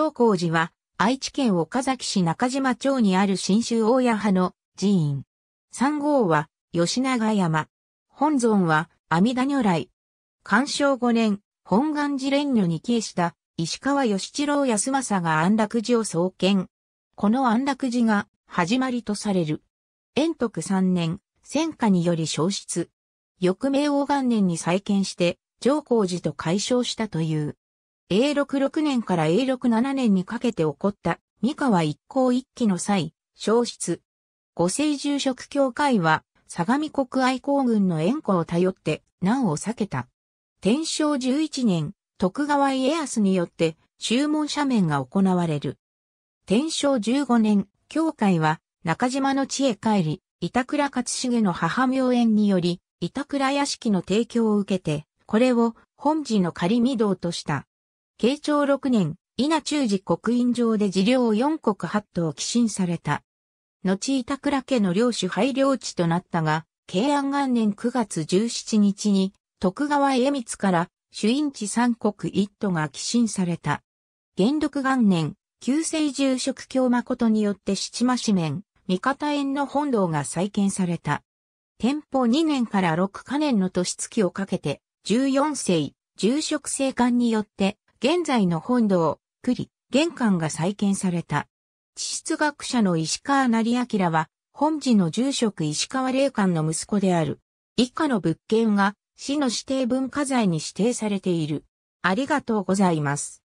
上皇寺は、愛知県岡崎市中島町にある新州大谷派の寺院。三号は、吉永山。本尊は、阿弥陀如来。干渉5年、本願寺蓮如に帰した、石川義一郎康政が安楽寺を創建。この安楽寺が、始まりとされる。延徳3年、戦火により消失。翌明王元年に再建して、上皇寺と解消したという。A66 年から A67 年にかけて起こった三河一向一揆の際、消失。五星住職協会は、相模国愛好軍の援護を頼って難を避けた。天正11年、徳川家康によって注文斜面が行われる。天正15年、協会は中島の地へ帰り、板倉勝重の母名縁により、板倉屋敷の提供を受けて、これを本寺の仮御堂とした。慶長6年、稲中寺国院上で寺領4国8を寄進された。後板倉家の領主廃領地となったが、慶安元年9月17日に、徳川家光から主印地三国一都が寄進された。元禄元年、旧世住職教誠によって七間紙面、三方園の本堂が再建された。天保2年から6カ年の年月をかけて、14世、住職生官によって、現在の本堂、栗、玄関が再建された。地質学者の石川成明は、本寺の住職石川霊館の息子である。以下の物件が市の指定文化財に指定されている。ありがとうございます。